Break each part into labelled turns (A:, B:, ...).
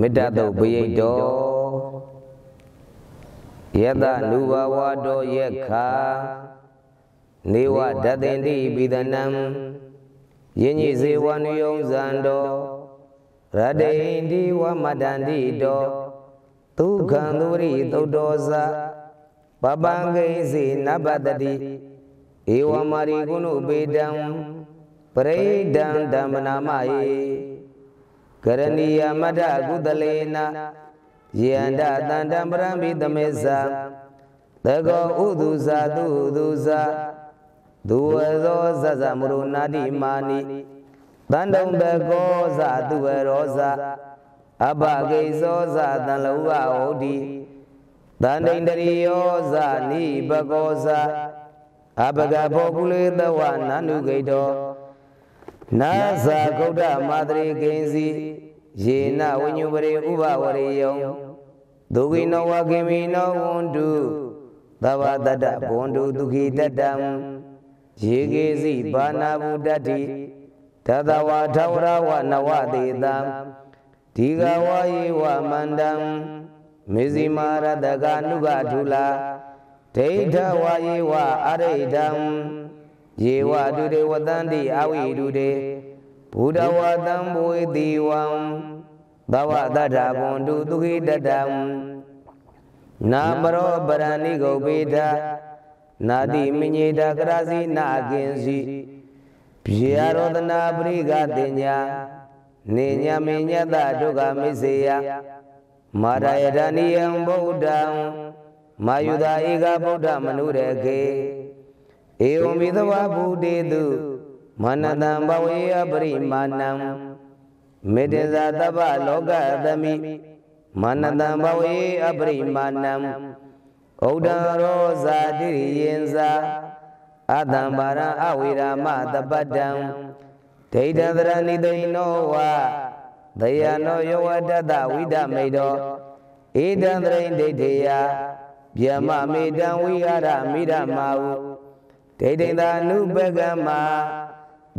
A: မေတ္တတုပိယိတောယတနုဘဝတောယက္ခာနေဝဒသင်တိပိဒနံယင်ကြီးဇေဝနုယုံဇံတောရတေဟိန္တိဝမတန္တိတောဒုက္ခံသူရိသုတ်တော်စာပပံဂိစီနဘတတိဧဝမာရိကုဏုပေတံပရိဒံဓမ္မနာမယေကရဏီယမတကုသလေနယေန္တတန္တံပရမိသမေဇာသကောဥဒုဇာတုသူဇာဒုဝသောဇဇမရုနာတိမာနိတန္တုံတကောဇာတုဝရောဇာအဘဂိဇောဇာတန်လောဝဟောတိတန်တိန္တရိယောဇာနိဘကောဇာအဘဂဘောကုလေသဝနာနုဂိတောနာဇာဂௌဒမသရေကိဉ္စီယေနဝิญุပရိဥပဝရိယံဒုခိနောဝကိမိနောဝန္တုသဗ္ဗတတ္တဘွန္တုဒုခိတတ္တံယေကေစီဘာနာဘူတတ္တိသတဝါထဝရဝနဝတေတံဒီဃဝါယေဝမန္တံမေဇိမာရတကနုကဒုလာဒိဋ္ဌဝါယေဝအရိဋ္ဌံယေဝဒုရေဝတန္တိအဝိဒုရေဘုဒ္ဓဝါတံဘွေတိဝံသဝတတ္ထဘွန်တုသူခိတတံနာပရောပရဏိဂုပိဒာနာတိမညေတကရစီနာကင်စီပြေရောတနာပရိကတိညာနေညမေညတဒုက္ခမိစေယမာရယတဏိယံဗုဒ္ဓံမာယုတာဧကဗုဒ္ဓမနုရကေဧဝံမိသဝဗုဒေတုမာနတံဘဝေယပရိမာဏံမေတ္တဇာတပ္ပလောကသမိမာနတံဘဝေအပရိမာဏံဩဒံရောဇာတိယင်ဇာအတံပါရံအဝိရာမတပတံဒိဋ္ဌသရဏိတိနောဝသယနောယောဝတတဝိဒမိတောဧတံသရိဒိဋ္ဌိယဗျမမေတံဝိဟာရမိရမာဟုဒိဋ္ဌိတာနုပကမ္မာ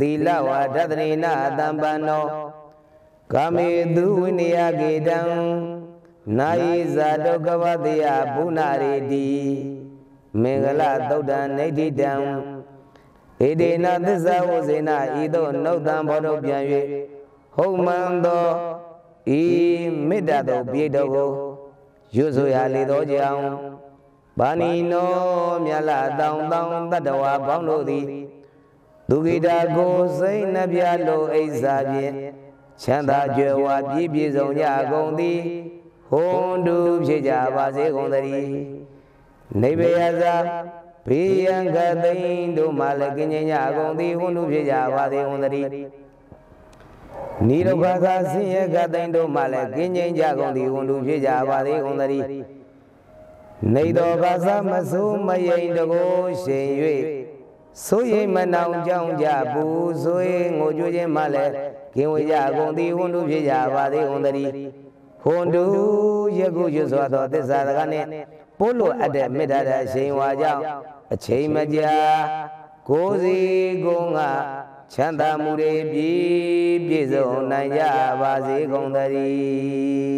A: သီလဝါဒသရိနအတံပန္နောကာမေသူဝိနယကေတံနာယိဇာတုကဝတယဘုနာရေတိမင်္ဂလသုတ်တံနေတိတံဣတိနသစ္စာဝဇေနဤသို့နှုတ်တံဘောတုပြန်၍ဟုတ်မှန်သောဤမေတ္တာတို့ပြည့်တော်ကိုရွဆိုရလေသောကြောင့်
B: ပါဏိနောမြတ်လာတောင်တောင်တတ္တဝါပေါင်းတို့သည်
A: ဒုက္ခိတာကိုစိတ်နှပြလိုအိဇာဖြင့်ချမ်းသာကြွယ်ဝပြည့်ပြည့်စုံကြကုန်သည်
B: ဟုံတုဖြစ်ကြပါစေကုန်သတည်း
A: နိဗ္ဗယသာဘေးရန်ကသိန်းတို့မှလည်းကင်းကြအကုန်သည်ဟုံတုဖြစ်ကြပါစေကုန်သတည်းနိရောဓခါဆင်းရဲကသိန်းတို့မှလည်းကင်းကြကြကုန်သည်ဟုံတုဖြစ်ကြပါစေကုန်သတည်းနေတော်ဘာသာမဆိုးမယိမ်တကိုရှင်၍ဆိုရင်မနောင်ကြောင်းကြဘူးဆိုရင်ငိုကြွေးခြင်းမှလည်းကင်းဝေးကြကုန်သည်ဝန်တို့ဖြစ်ကြပါသည်ဝန်တည်းဟွန်တို့ယခုရွတ်စွာသောသစ္စာတကားနှင့်ပို့လို့အပ်တဲ့မေတ္တာတဲ့အချိန်ဝါကြောင့်အချိန်မကြာကိုယ်စီကိုငါချမ်းသာမှုတွေပြည့်ပြည့်စုံနိုင်ကြပါစေကုန်တည်း